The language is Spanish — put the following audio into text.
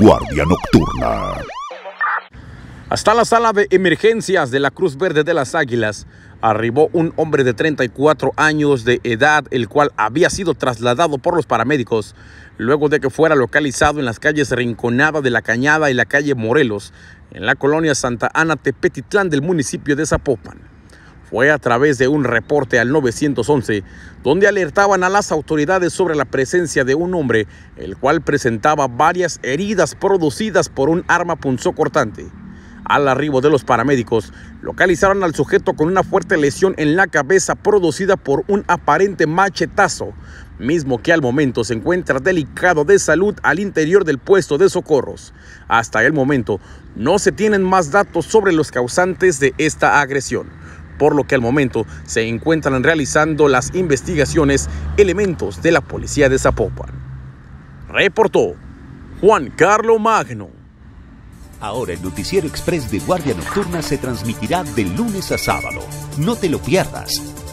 Guardia Nocturna. Hasta la sala de emergencias de la Cruz Verde de las Águilas arribó un hombre de 34 años de edad, el cual había sido trasladado por los paramédicos luego de que fuera localizado en las calles Rinconada de la Cañada y la calle Morelos, en la colonia Santa Ana Tepetitlán del municipio de Zapopan. Fue a través de un reporte al 911 donde alertaban a las autoridades sobre la presencia de un hombre, el cual presentaba varias heridas producidas por un arma cortante. Al arribo de los paramédicos, localizaron al sujeto con una fuerte lesión en la cabeza producida por un aparente machetazo, mismo que al momento se encuentra delicado de salud al interior del puesto de socorros. Hasta el momento, no se tienen más datos sobre los causantes de esta agresión por lo que al momento se encuentran realizando las investigaciones elementos de la policía de Zapopan. Reportó Juan Carlos Magno. Ahora el noticiero express de Guardia Nocturna se transmitirá de lunes a sábado. No te lo pierdas